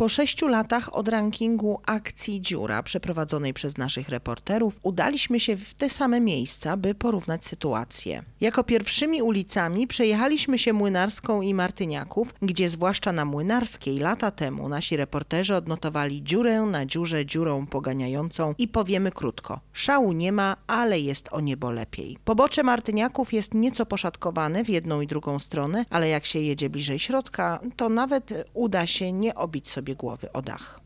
Po sześciu latach od rankingu akcji Dziura przeprowadzonej przez naszych reporterów udaliśmy się w te same miejsca, by porównać sytuację. Jako pierwszymi ulicami przejechaliśmy się Młynarską i Martyniaków, gdzie zwłaszcza na Młynarskiej lata temu nasi reporterzy odnotowali dziurę na dziurze dziurą poganiającą i powiemy krótko, szału nie ma, ale jest o niebo lepiej. Pobocze Martyniaków jest nieco poszatkowane w jedną i drugą stronę, ale jak się jedzie bliżej środka, to nawet uda się nie obić sobie sobie głowy o dach.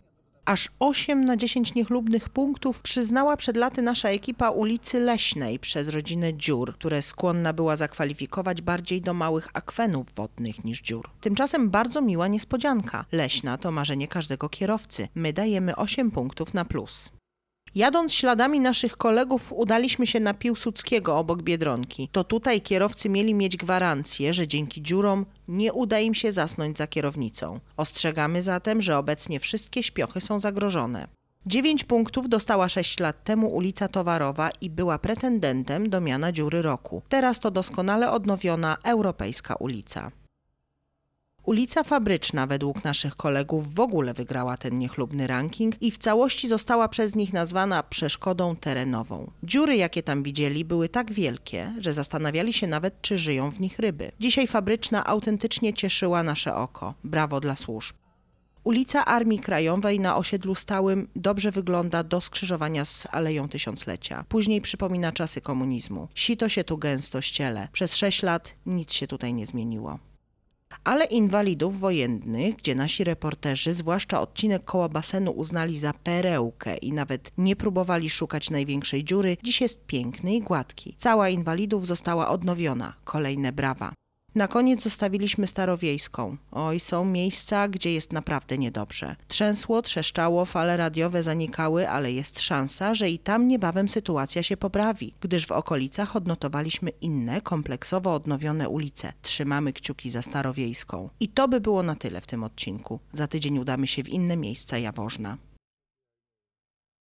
Aż 8 na 10 niechlubnych punktów przyznała przed laty nasza ekipa ulicy Leśnej przez rodzinę dziur, które skłonna była zakwalifikować bardziej do małych akwenów wodnych niż dziur. Tymczasem bardzo miła niespodzianka. Leśna to marzenie każdego kierowcy. My dajemy 8 punktów na plus. Jadąc śladami naszych kolegów, udaliśmy się na Piłsudskiego obok Biedronki. To tutaj kierowcy mieli mieć gwarancję, że dzięki dziurom nie uda im się zasnąć za kierownicą. Ostrzegamy zatem, że obecnie wszystkie śpiochy są zagrożone. Dziewięć punktów dostała sześć lat temu ulica Towarowa i była pretendentem do miana dziury roku. Teraz to doskonale odnowiona europejska ulica. Ulica Fabryczna według naszych kolegów w ogóle wygrała ten niechlubny ranking i w całości została przez nich nazwana przeszkodą terenową. Dziury, jakie tam widzieli, były tak wielkie, że zastanawiali się nawet, czy żyją w nich ryby. Dzisiaj Fabryczna autentycznie cieszyła nasze oko. Brawo dla służb. Ulica Armii Krajowej na osiedlu stałym dobrze wygląda do skrzyżowania z Aleją Tysiąclecia. Później przypomina czasy komunizmu. Sito się tu gęsto ściele. Przez sześć lat nic się tutaj nie zmieniło ale inwalidów wojennych, gdzie nasi reporterzy, zwłaszcza odcinek koła basenu, uznali za perełkę i nawet nie próbowali szukać największej dziury, dziś jest piękny i gładki. Cała inwalidów została odnowiona. Kolejne brawa. Na koniec zostawiliśmy Starowiejską. Oj, są miejsca, gdzie jest naprawdę niedobrze. Trzęsło, trzeszczało, fale radiowe zanikały, ale jest szansa, że i tam niebawem sytuacja się poprawi, gdyż w okolicach odnotowaliśmy inne, kompleksowo odnowione ulice. Trzymamy kciuki za Starowiejską. I to by było na tyle w tym odcinku. Za tydzień udamy się w inne miejsca jawożna.